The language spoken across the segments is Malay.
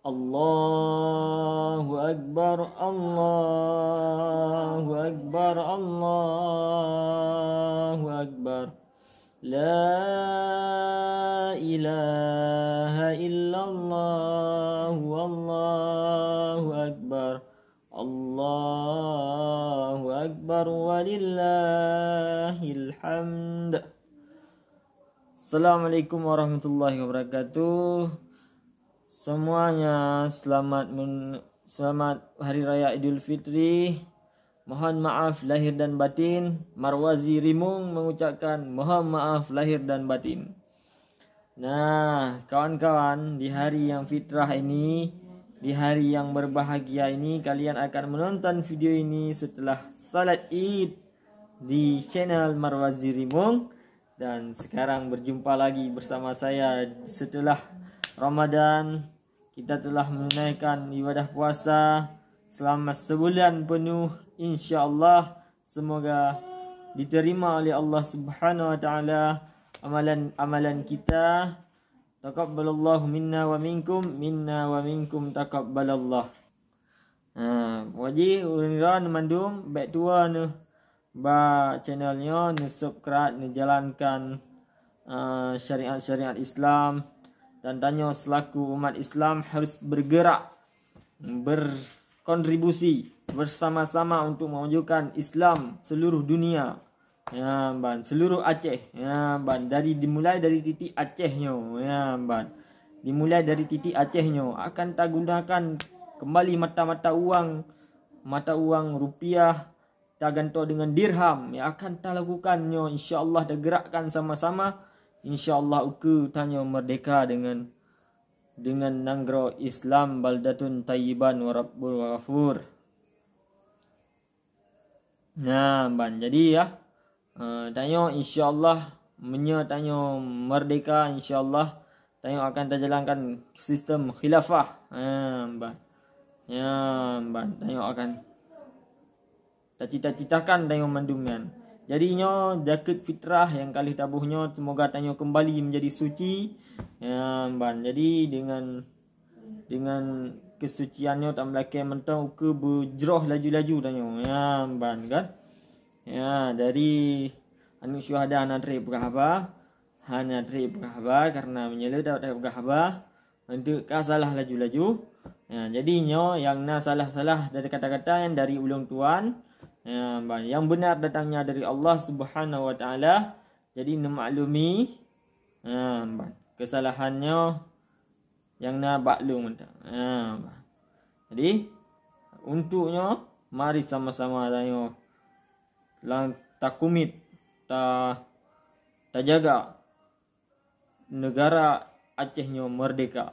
الله أكبر الله أكبر الله أكبر لا إله إلا الله والله أكبر الله أكبر ولله الحمد السلام عليكم ورحمة الله وبركاته semuanya selamat men- selamat hari raya Idul Fitri Mohon maaf lahir dan batin. Marwazi Rimung mengucapkan mohon maaf lahir dan batin. Nah, kawan-kawan, di hari yang fitrah ini, di hari yang berbahagia ini, kalian akan menonton video ini setelah salat Id di channel Marwazi Rimung. Dan sekarang berjumpa lagi bersama saya setelah Ramadan kita telah menunaikan ibadah puasa selama sebulan penuh insya-Allah semoga diterima oleh Allah Subhanahu wa taala amalan-amalan kita taqabbalallahu minna wa minkum minna wa minkum taqabbalallah ha wajib urang mandum baik tua ni ba channelnya ni subscribe ni jalankan uh, syariat-syariat Islam dan danyo selaku umat Islam harus bergerak berkontribusi bersama-sama untuk memajukan Islam seluruh dunia ya ban seluruh Aceh ya ban dari dimulai dari titik Acehnya ya ban dimulai dari titik Acehnya akan tak gunakan kembali mata-mata uang mata uang rupiah tak gantung dengan dirham ya akan tak lakukannya insyaallah dah gerakkan sama-sama InsyaAllah uku tanya merdeka dengan dengan nanggro Islam baldatun tayyiban warabbul ghafur. Nah, ban jadi ya. Uh, tanya insyaAllah menya tanya merdeka insyaAllah tanya akan terjalankan sistem khilafah. Hmm, ban. Ya, ban. Tanya akan cita citakan tanya mandumian. Jadinya jaket fitrah yang kali tabuhnya semoga tanya kembali menjadi suci. Ya, ban. Jadi dengan dengan kesuciannya tak melakai mentang ke berjeroh laju-laju tanya. Ya, ban kan. Ya, dari anu syuhada anadri berkahba. Hanya dari berkahba karena menyelut dapat dari berkahba. Untuk kah salah laju-laju. Ya, jadinya yang nak salah-salah dari kata-kata yang dari ulung tuan. Ya, yang benar datangnya dari Allah Subhanahu Wa Taala. Jadi memaklumi ya, ha, kesalahannya yang nak baklum. Ya, ha, jadi untuknya mari sama-sama tanya lang tak kumit tak tak jaga negara Acehnya merdeka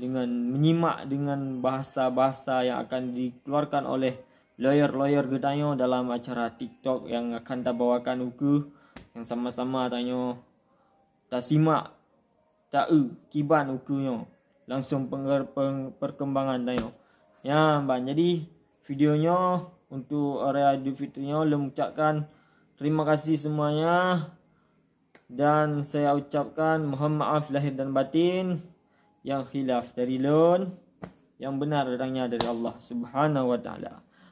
dengan menyimak dengan bahasa-bahasa yang akan dikeluarkan oleh lawyer-lawyer ke tanya dalam acara TikTok yang akan tak bawakan uku yang sama-sama tanya tak simak tak u e, kiban ukunya langsung penger peng, perkembangan tanya ya bang jadi videonya untuk area di fitunya lemucapkan terima kasih semuanya dan saya ucapkan mohon maaf lahir dan batin yang khilaf dari lon yang benar datangnya dari Allah Subhanahu wa taala